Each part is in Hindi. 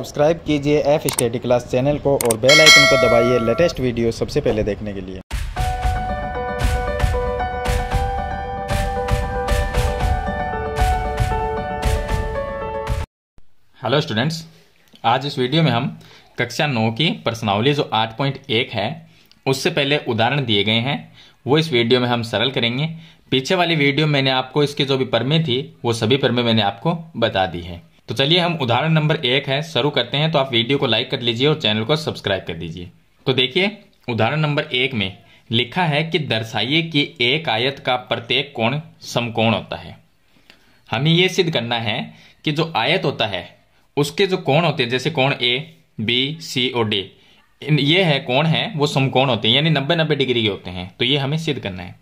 सब्सक्राइब कीजिए एफ स्टडी क्लास चैनल को और बेल आइकन को दबाइए लेटेस्ट वीडियो सबसे पहले देखने के लिए हेलो स्टूडेंट्स आज इस वीडियो में हम कक्षा नौ की प्रश्नावली जो 8.1 है उससे पहले उदाहरण दिए गए हैं वो इस वीडियो में हम सरल करेंगे पीछे वाली वीडियो में मैंने आपको इसके जो भी परमे थी वो सभी परमे मैंने आपको बता दी है तो चलिए हम उदाहरण नंबर एक है शुरू करते हैं तो आप वीडियो को लाइक कर लीजिए और चैनल को सब्सक्राइब कर दीजिए तो देखिए उदाहरण नंबर एक में लिखा है कि दर्शाइए कि एक आयत का प्रत्येक कोण समकोण होता है हमें यह सिद्ध करना है कि जो आयत होता है उसके जो कोण होते हैं जैसे कोण ए बी सी और डी ये है कोण है वो समकोण होते हैं यानी नब्बे नब्बे डिग्री के होते हैं तो ये हमें सिद्ध करना है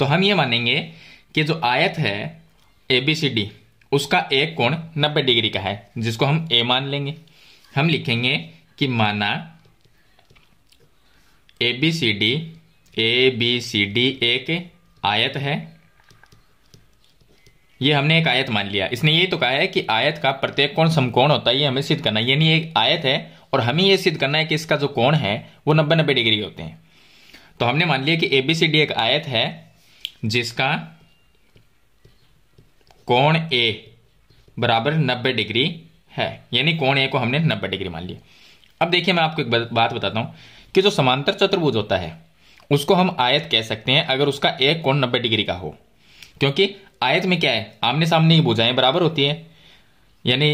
तो हम ये मानेंगे कि जो आयत है ए बी सी डी उसका एक कोण 90 डिग्री का है जिसको हम ए मान लेंगे हम लिखेंगे कि माना A B C D A B C D एक आयत है ये हमने एक आयत मान लिया इसने ये तो कहा है कि आयत का प्रत्येक कोण समकोण होता है ये हमें सिद्ध करना है यानी एक आयत है और हमें ये सिद्ध करना है कि इसका जो कोण है वो नब्बे नब्बे डिग्री होते हैं तो हमने मान लिया कि ए बी सी डी एक आयत है जिसका कोण ए बराबर 90 डिग्री है यानी कोण ए को हमने 90 डिग्री मान लिया अब देखिए मैं आपको एक बात बताता हूं कि जो समांतर चतुर्भुज होता है उसको हम आयत कह सकते हैं अगर उसका एक कोण 90 डिग्री का हो क्योंकि आयत में क्या है आमने सामने की भुजाएं बराबर होती है यानी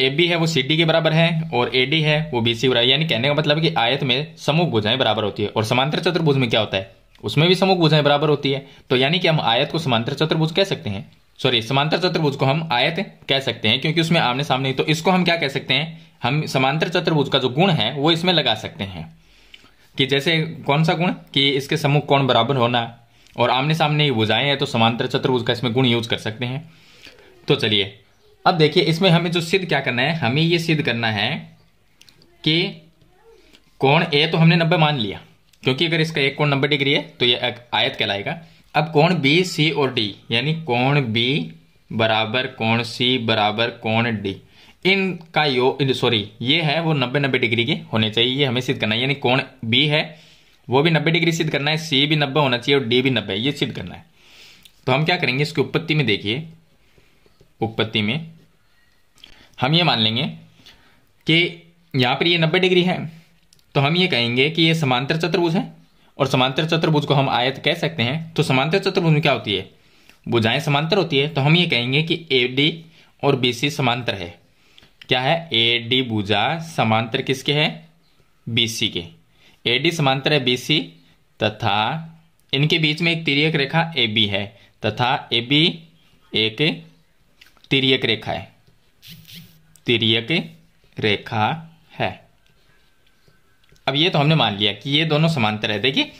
ए बी है वो सी डी के बराबर है और ए डी है वो बी सी बराबर यानी कहने का मतलब कि आयत में समूह भुजाएं बराबर होती है और समांतर चतुर्भुज में क्या होता है उसमें भी समूह भुजाएं बराबर होती है तो यानी कि हम आयत को समांतर चतुर्भुज कह सकते हैं सॉरी समांतर चतुर्भुज को हम आयत कह सकते हैं क्योंकि उसमें आमने सामने तो इसको हम क्या कह सकते हैं हम समांतर चतुर्भुज का जो गुण है वो इसमें लगा सकते हैं कि जैसे कौन सा गुण कि इसके सम्मुख कौन बराबर होना और आमने सामने ही बुझाएं हैं तो समांतर चतुर्भुज का इसमें गुण यूज कर सकते हैं तो चलिए अब देखिए इसमें हमें जो सिद्ध क्या करना है हमें ये सिद्ध करना है कि कोण ए तो हमने नब्बे मान लिया क्योंकि अगर इसका एक कोण नब्बे डिग्री है तो ये आयत कहलाएगा अब कोण बी सी और डी यानी कोण बी बराबर कोण सी बराबर कोण डी इनका यो सॉरी ये है वो नब्बे नब्बे डिग्री के होने चाहिए ये हमें सिद्ध करना है यानी कोण बी है वो भी नब्बे डिग्री सिद्ध करना है सी भी नब्बे होना चाहिए और डी भी नब्बे ये सिद्ध करना है तो हम क्या करेंगे इसकी उत्पत्ति में देखिए उत्पत्ति में हम ये मान लेंगे कि यहां पर ये नब्बे डिग्री है तो हम ये कहेंगे कि ये समांतर चतुर्भुज है और समांतर चतुर्भुज को हम आयत कह सकते हैं तो समांतर चतुर्भुज में क्या होती है भुजाएं समांतर होती है तो हम ये कहेंगे कि ए डी और बी सी समांतर है क्या है ए डी भुजा समांतर किसके है बी सी के ए डी समांतर है बी सी तथा इनके बीच में एक तिरियक रेखा ए बी है तथा ए बी एक तिरियक रेखा है तिरियक रेखा अब ये तो हमने मान लिया कि ये दोनों समांतर है देखिए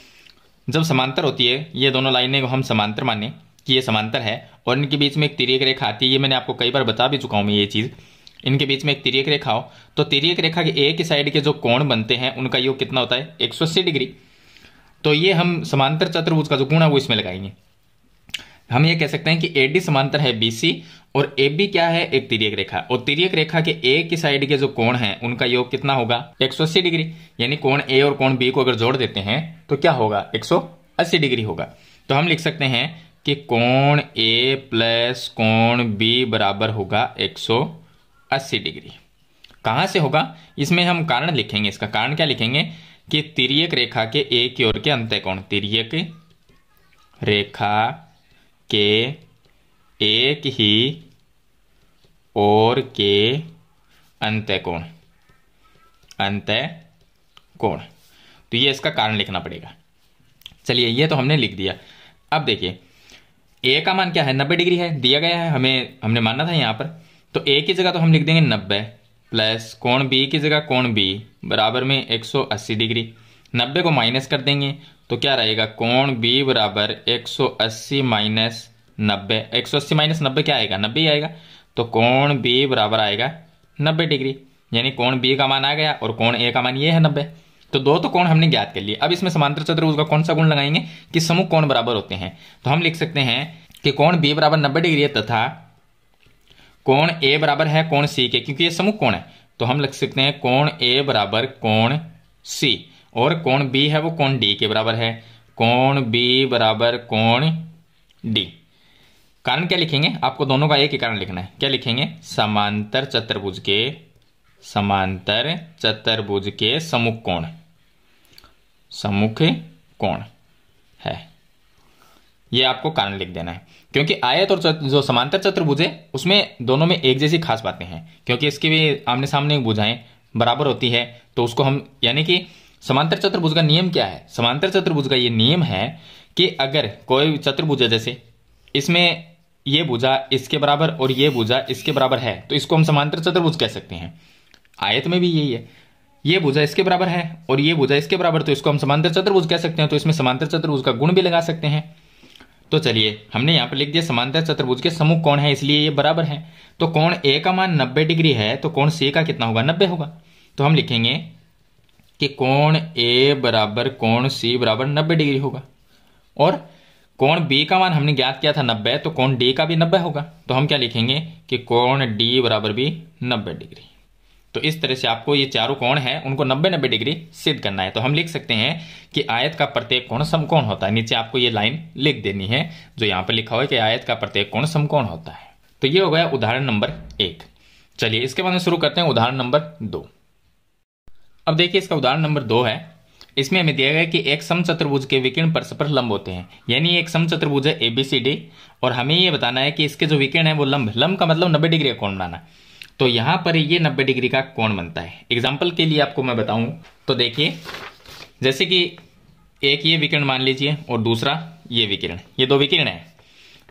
जब समांतर होती है ये दोनों लाइनें हम समांतर माने कि ये समांतर है और इनके बीच में एक तिरक रेखा आती है ये मैंने आपको कई बार बता भी चुका हूँ मैं ये चीज़ इनके बीच में एक तिरक रेखा हो तो तिरक रेखा के एक साइड के जो कोण बनते हैं उनका योग कितना होता है एक डिग्री तो ये हम समांतर चतुर्भुज का जो गुण है वो इसमें लगाएंगे हम ये कह सकते हैं कि ए डी समांतर है बी सी और ए बी क्या है एक तिरियक रेखा और तिरियक रेखा के ए की साइड के जो कोण है उनका योग कितना होगा 180 डिग्री यानी कोण ए और कोण बी को अगर जोड़ देते हैं तो क्या होगा 180 डिग्री होगा तो हम लिख सकते हैं कि कोण ए प्लस कोण बी बराबर होगा 180 डिग्री कहां से होगा इसमें हम कारण लिखेंगे इसका कारण क्या लिखेंगे कि तिरियक रेखा के ए की ओर के अंत्य कोण तिरियक रेखा के एक ही और के अंत कोण अंत कोण तो ये इसका कारण लिखना पड़ेगा चलिए ये तो हमने लिख दिया अब देखिए ए का मान क्या है नब्बे डिग्री है दिया गया है हमें हमने मानना था यहां पर तो ए की जगह तो हम लिख देंगे नब्बे प्लस कोण बी की जगह कोण बी बराबर में 180 डिग्री नब्बे को माइनस कर देंगे तो क्या रहेगा कोण बी बराबर 180 माइनस नब्बे एक सौ अस्सी माइनस नब्बे क्या आएगा नब्बे आएगा तो कोण बी बराबर आएगा नब्बे डिग्री यानी कोण बी का मान आ गया और कोण ए का मान ये है नब्बे तो दो तो कोण हमने ज्ञात कर लिए अब इसमें समांतर चतुर्भुज का कौन सा गुण लगाएंगे कि समूह कोण बराबर होते हैं तो हम लिख सकते हैं कि कोण बी बराबर नब्बे डिग्री है तथा कोण ए बराबर है कोण सी के क्योंकि ये समूह कोण है तो हम लिख सकते हैं कोण ए बराबर कोण सी और कौन बी है वो कौन डी के बराबर है कौन बी बराबर कौन डी कारण क्या लिखेंगे आपको दोनों का एक ही कारण लिखना है क्या लिखेंगे समांतर चतुर्भुज के समांतर चतुर्भुज के समुख कोण समुख कोण है ये आपको कारण लिख देना है क्योंकि आयत और जो समांतर चतुर्भुज है उसमें दोनों में एक जैसी खास बातें हैं क्योंकि इसकी भी आमने सामने बुझाएं बराबर होती है तो उसको हम यानी कि समांतर चतुर्भुज का नियम क्या है समांतर चतुर्भुज का ये नियम है कि अगर कोई चतुर्भुज है जैसे इसमें ये भुजा इसके बराबर और ये भुजा इसके बराबर है तो इसको हम समांतर चतुर्भुज कह सकते हैं आयत में भी यही है ये भुजा इसके बराबर है और ये भुजा इसके बराबर तो इसको हम समांतर चतुर्भुज कह सकते हैं तो इसमें समांतर चतुर्भुज का गुण भी लगा सकते हैं तो चलिए हमने यहां पर लिख दिया समांतर चतुर्भुज के समूह कौन है इसलिए ये बराबर है तो कौन ए का मान नब्बे डिग्री है तो कौन सी का कितना होगा नब्बे होगा तो हम लिखेंगे कि कौन ए बराबर कौन सी बराबर नब्बे डिग्री होगा और कौन बी का मान हमने ज्ञात किया था नब्बे तो कौन डी का भी नब्बे होगा तो हम क्या लिखेंगे कि कौन डी बराबर भी नब्बे डिग्री तो इस तरह से आपको ये चारों कोण है उनको नब्बे नब्बे डिग्री सिद्ध करना है तो हम लिख सकते हैं कि आयत का प्रत्येक कोण समकोण होता है नीचे आपको ये लाइन लिख देनी है जो यहां पर लिखा हुआ है कि आयत का प्रत्येक कोण समकोण होता है तो ये हो गया उदाहरण नंबर एक चलिए इसके बाद शुरू करते हैं उदाहरण नंबर दो अब देखिए इसका उदाहरण नंबर दो है इसमें हमें दिया गया कि एक समचतुर्भुज के विकिरण परस्पर लंब होते हैं यानी एक समचतुर्भुज है ए बी सी डी और हमें यह बताना है कि इसके जो विकिरण है वो लंब लंब का मतलब नब्बे डिग्री का कोण बनाना तो यहां पर ये नब्बे डिग्री का कोण बनता है एग्जाम्पल के लिए आपको मैं बताऊं तो देखिए जैसे कि एक ये विकिरण मान लीजिए और दूसरा ये विकिरण ये दो विकिरण है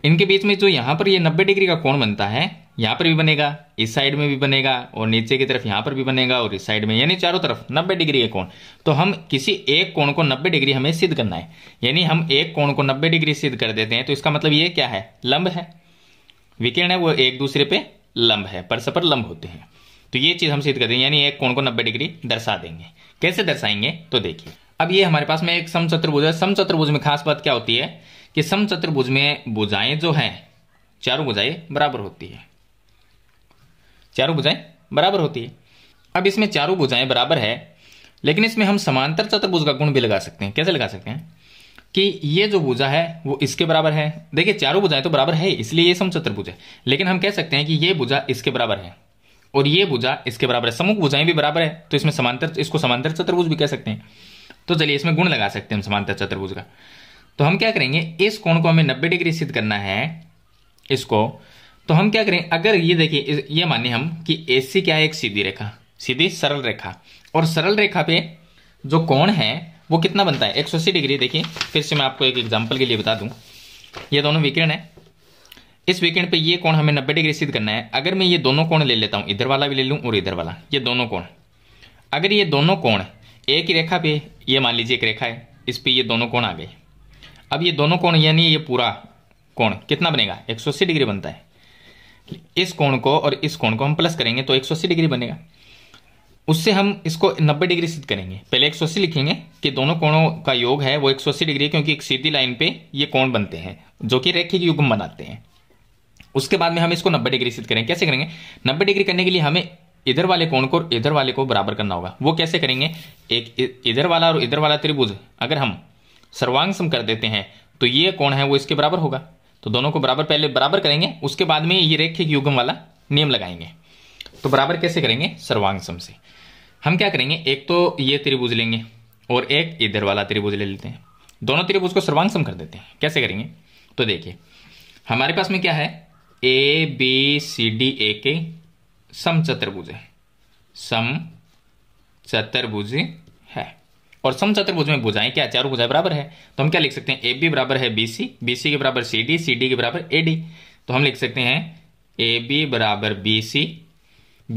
इनके बीच में जो यहाँ पर ये नब्बे डिग्री का कोण बनता है यहाँ पर भी बनेगा इस साइड में भी बनेगा और नीचे की तरफ यहाँ पर भी बनेगा और इस साइड में यानी चारों तरफ 90 डिग्री के कोण तो हम किसी एक कोण को 90 डिग्री हमें सिद्ध करना है यानी हम एक कोण को 90 डिग्री सिद्ध कर देते हैं तो इसका मतलब ये क्या है लंब है विकिरण है वो एक दूसरे पे लंब है परस्पर लंब होते हैं तो ये चीज हम सिद्ध कर देंगे यानी एक कोण को नब्बे डिग्री दर्शा देंगे कैसे दर्शाएंगे तो देखिए अब ये हमारे पास में एक समचतुर्भुज है समचतुर्भुज में खास बात क्या होती है कि समचतुर्भुज में बुझाएं जो हैं चारों बुझाएं बराबर होती है चारों बुझाएं बराबर होती है अब इसमें चारों बुझाएं बराबर है लेकिन इसमें हम समांतर चतुर्भुज का गुण भी लगा सकते हैं कैसे लगा सकते हैं कि ये जो भुजा है वो इसके बराबर है देखिए चारों भुजाएं तो बराबर है इसलिए ये चतुर्भुज है लेकिन हम कह सकते हैं कि ये भुजा इसके बराबर है और ये भुजा इसके बराबर है समूह भुजाएं भी बराबर है तो इसमें समांतर इसको समांतर चतुर्भुज भी कह सकते हैं तो चलिए इसमें गुण लगा सकते हैं हम समांतर चतुर्भुज का तो हम क्या करेंगे इस कोण को हमें 90 डिग्री सिद्ध करना है इसको तो हम क्या करें अगर ये देखिए ये माने हम कि एसी क्या है एक सीधी रेखा सीधी सरल रेखा और सरल रेखा पे जो कोण है वो कितना बनता है एक डिग्री देखिए फिर से मैं आपको एक एग्जाम्पल के लिए बता दूं ये दोनों विकिरण है इस विकिरण पे ये कोण हमें 90 डिग्री सिद्ध करना है अगर मैं ये दोनों कोण ले लेता हूँ इधर वाला भी ले लूँ और इधर वाला ये दोनों कोण अगर ये दोनों कोण एक ही रेखा पे ये मान लीजिए एक रेखा है इस पे ये दोनों कोण आ गए अब ये दोनों कोण यानी ये पूरा कोण कितना बनेगा 180 डिग्री बनता है इस कोण को और इस कोण को हम प्लस करेंगे तो 180 डिग्री बनेगा उससे हम इसको 90 डिग्री सिद्ध करेंगे पहले 180 लिखेंगे कि दोनों कोणों का योग है वो 180 डिग्री क्योंकि एक सीधी लाइन पे ये कोण बनते हैं जो कि की युग्म बनाते हैं उसके बाद में हम इसको 90 डिग्री सिद्ध करेंगे कैसे करेंगे 90 डिग्री करने के लिए हमें इधर वाले कोण को और इधर वाले को बराबर करना होगा वो कैसे करेंगे एक इधर वाला और इधर वाला त्रिभुज अगर हम सर्वांग सम कर देते हैं तो ये कोण है वो इसके बराबर होगा तो दोनों को बराबर पहले बराबर करेंगे उसके बाद में ये रेखिक युगम वाला नियम लगाएंगे तो बराबर कैसे करेंगे सर्वांग सम से हम क्या करेंगे एक तो ये त्रिभुज लेंगे और एक इधर वाला त्रिभुज ले लेते हैं दोनों त्रिभुज को सर्वांग सम कर देते हैं कैसे करेंगे तो देखिए हमारे पास में क्या है ए बी सी डी ए के सम चतुर्भुज है सम चतुर्भुज है और समचतुर्भुज में भुजाएं क्या चारों भुजाएं बराबर है तो हम क्या लिख सकते हैं ए बी बराबर है बी सी बी सी के बराबर सी डी सी डी के बराबर ए डी तो हम लिख सकते हैं ए बी बराबर बी सी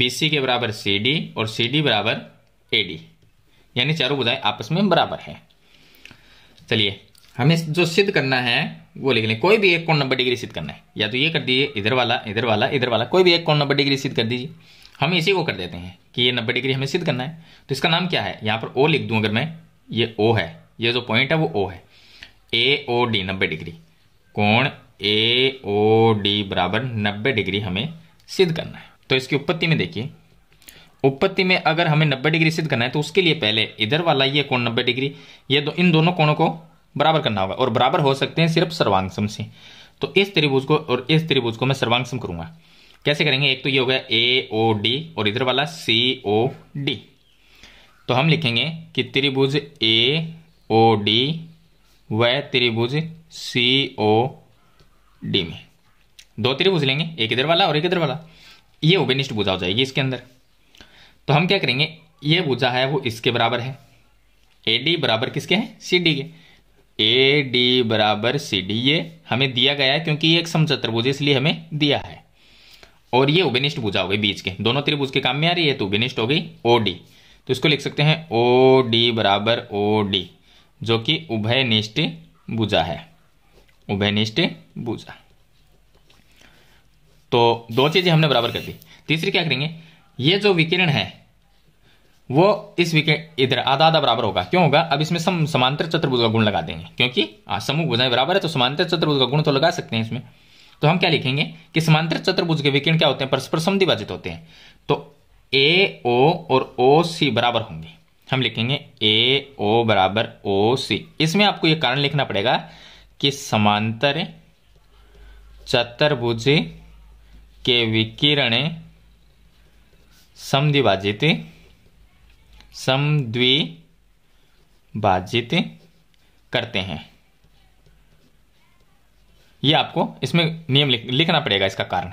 बी सी के बराबर सी डी और सी डी बराबर ए डी यानी चारों भुजाएं आपस में बराबर है चलिए हमें जो सिद्ध करना है वो लिख लें कोई भी एक कोण नब्बे डिग्री सिद्ध करना है या तो ये कर दीजिए इधर वाला इधर वाला इधर वाला कोई भी एक कोण नब्बे डिग्री सिद्ध कर दीजिए हम इसी को कर देते हैं कि ये नब्बे डिग्री हमें सिद्ध करना है तो इसका नाम क्या है यहाँ पर ओ लिख दूँ अगर मैं ये ओ है ये जो पॉइंट है वो ओ है ए ओ डी नब्बे डिग्री कोण ए ओ डी बराबर नब्बे डिग्री हमें सिद्ध करना है तो इसकी उत्पत्ति में देखिए उत्पत्ति में अगर हमें 90 डिग्री सिद्ध करना है तो उसके लिए पहले इधर वाला ये कोण 90 डिग्री ये दो इन दोनों कोणों को बराबर करना होगा और बराबर हो सकते हैं सिर्फ सर्वांग से तो इस त्रिभुज को और इस त्रिभुज को मैं सर्वांग करूंगा कैसे करेंगे एक तो ये हो गया ए ओ डी और इधर वाला सी ओ डी तो हम लिखेंगे कि त्रिभुज ए ओ डी व त्रिभुज सी ओ डी में दो त्रिभुज लेंगे एक इधर वाला और एक इधर वाला ये उपनिष्ठ भुजा हो जाएगी इसके अंदर तो हम क्या करेंगे ये भुजा है वो इसके बराबर है ए डी बराबर किसके हैं सी डी के ए डी बराबर सी डी ये हमें दिया गया है क्योंकि ये एक समचतुर्भुज इसलिए हमें दिया है और ये उभिनिष्ठ भूजा हो गई बीच के दोनों त्रिभुज के काम में आ रही है तो उभिनिष्ठ हो गई ओ डी तो इसको लिख सकते हैं ओ डी बराबर ओ डी जो कि उभयनिष्ठ भुजा है उभयनिष्ठ भुजा तो दो चीजें हमने बराबर कर दी तीसरी क्या करेंगे ये जो विकिरण है वो इस विकिरण इधर आधा आधा बराबर होगा क्यों होगा अब इसमें सम समांतर चतुर्भुज का गुण लगा देंगे क्योंकि समूह भुजाएं बराबर है तो समांतर चतुर्भुज का गुण तो लगा सकते हैं इसमें तो हम क्या लिखेंगे कि समांतर चतुर्भुज के विकिरण क्या होते हैं परस्पर समिभाजित होते हैं तो ए ओ और ओ सी बराबर होंगे हम लिखेंगे ए ओ बराबर ओ सी इसमें आपको यह कारण लिखना पड़ेगा कि समांतर चतुर्भुज के विकिरण समद्विभाजित समद्विभाजित करते हैं ये आपको इसमें नियम लिख, लिखना पड़ेगा इसका कारण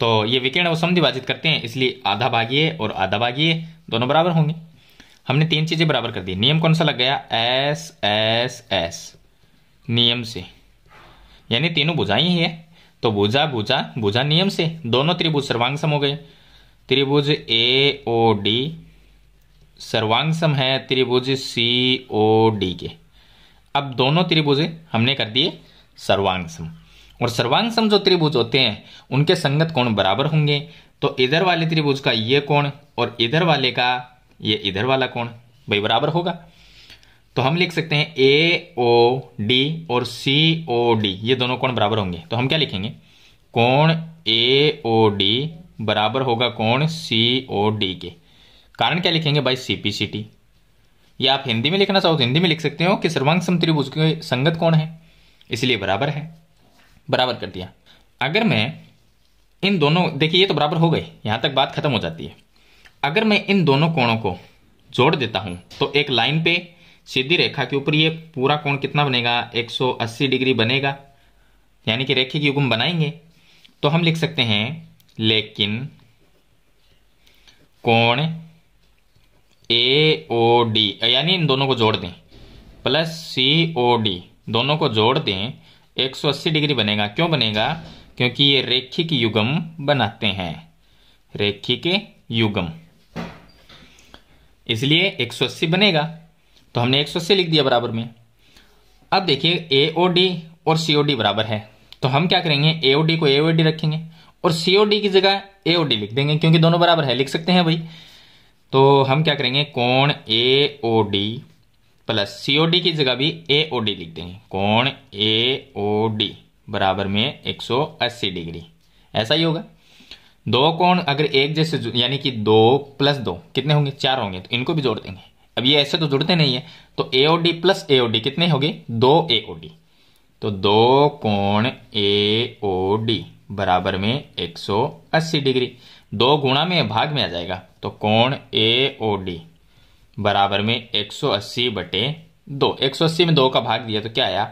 तो ये विकिरण वो सम विभाजित करते हैं इसलिए आधा भागीय और आधा भागीय दोनों बराबर होंगे हमने तीन चीजें बराबर कर दी नियम कौन सा लग गया एस एस एस नियम से यानी तीनों बुझाई ही है तो भुजा भुजा भुजा नियम से दोनों त्रिभुज सर्वांग सम हो गए त्रिभुज ए ओ डी सर्वांग सम है त्रिभुज सी ओ डी के अब दोनों त्रिभुज हमने कर दिए सर्वांग सम और सर्वांग सम जो त्रिभुज होते हैं उनके संगत कोण बराबर होंगे तो इधर वाले त्रिभुज का ये कोण और इधर वाले का ये इधर वाला कोण भाई बराबर होगा तो हम लिख सकते हैं ए ओ डी और सी ओ डी ये दोनों कोण बराबर होंगे तो हम क्या लिखेंगे कोण ए ओ डी बराबर होगा कोण सी ओ डी के कारण क्या लिखेंगे भाई सी पी सी टी ये आप हिंदी में लिखना चाहो तो हिंदी में लिख सकते हो कि सर्वांग सम त्रिभुज के संगत कोण है इसलिए बराबर है बराबर कर दिया अगर मैं इन दोनों देखिए ये तो बराबर हो गए यहाँ तक बात खत्म हो जाती है अगर मैं इन दोनों कोणों को जोड़ देता हूँ तो एक लाइन पे सीधी रेखा के ऊपर ये पूरा कोण कितना बनेगा 180 डिग्री बनेगा यानी कि रेखे की युगम बनाएंगे तो हम लिख सकते हैं लेकिन कोण ए ओ डी यानी इन दोनों को जोड़ दें प्लस सी ओ डी दोनों को जोड़ दें 180 डिग्री बनेगा क्यों बनेगा क्योंकि ये रेखिक युगम बनाते हैं रेखिक युगम इसलिए 180 बनेगा तो हमने 180 लिख दिया बराबर में अब देखिए AOD और COD डी बराबर है तो हम क्या करेंगे AOD को AOD रखेंगे और COD की जगह AOD लिख देंगे क्योंकि दोनों बराबर है लिख सकते हैं भाई तो हम क्या करेंगे कोण AOD ओ प्लस सीओडी की जगह भी एओडी लिखते हैं कोण एओडी बराबर में 180 डिग्री ऐसा ही होगा दो कोण अगर एक जैसे यानी कि दो प्लस दो कितने होंगे चार होंगे तो इनको भी जोड़ देंगे अब ये ऐसे तो जुड़ते नहीं है तो एओडी प्लस एओडी कितने होंगे दो एओडी तो दो कोण एओडी बराबर में 180 डिग्री दो गुणा में भाग में आ जाएगा तो कोण एओडी बराबर में 180 बटे दो एक में दो का भाग दिया तो क्या आया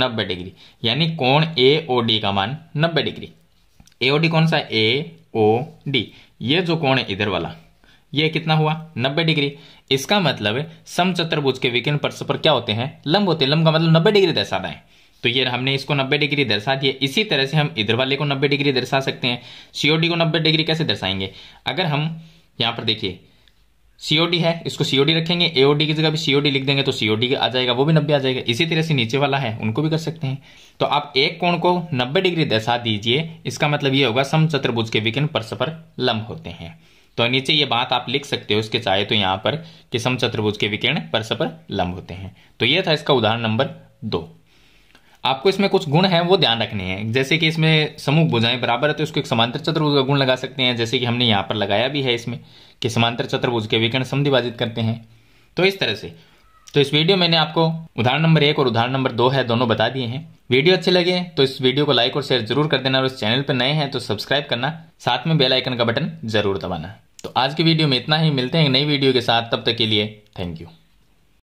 90 डिग्री यानी कोण ए ओ डी का मान 90 डिग्री ए ओ डी कौन सा ए ओ डी ये जो कोण है इधर वाला ये कितना हुआ 90 डिग्री इसका मतलब है समचतुर्भुज के विकिरण परस्पर क्या होते हैं लंब होते हैं लंब का मतलब 90 डिग्री दर्शा है तो ये हमने इसको 90 डिग्री दर्शा दिया इसी तरह से हम इधर वाले को 90 डिग्री दर्शा सकते हैं सीओडी को 90 डिग्री कैसे दर्शाएंगे अगर हम यहां पर देखिए सीओडी है इसको सीओडी रखेंगे एओडी की जगह भी सीओडी लिख देंगे तो सीओडी आ जाएगा वो भी नब्बे आ जाएगा इसी तरह से नीचे वाला है उनको भी कर सकते हैं तो आप एक कोण को नब्बे डिग्री दशा दीजिए इसका मतलब ये होगा सम चतुर्भुज के विकिन परस्पर लंब होते हैं तो नीचे ये बात आप लिख सकते हो इसके चाहे तो यहाँ पर कि सम चतुर्भुज के विकिरण परस्पर लंब होते हैं तो ये था इसका उदाहरण नंबर दो आपको इसमें कुछ गुण है वो ध्यान रखने हैं जैसे कि इसमें समूह बुझाएं बराबर है तो इसको एक समांतर चतुर्भुज का गुण लगा सकते हैं जैसे कि हमने यहाँ पर लगाया भी है इसमें के समांतर चतुर्भुज के विकर्ण संधिवादित करते हैं तो इस तरह से तो इस वीडियो मैंने आपको उदाहरण नंबर एक और उदाहरण नंबर दो है दोनों बता दिए हैं वीडियो अच्छे लगे तो इस वीडियो को लाइक और शेयर जरूर कर देना और इस चैनल पर नए हैं तो सब्सक्राइब करना साथ में बेल आइकन का बटन जरूर दबाना तो आज की वीडियो में इतना ही मिलते हैं नई वीडियो के साथ तब तक के लिए थैंक यू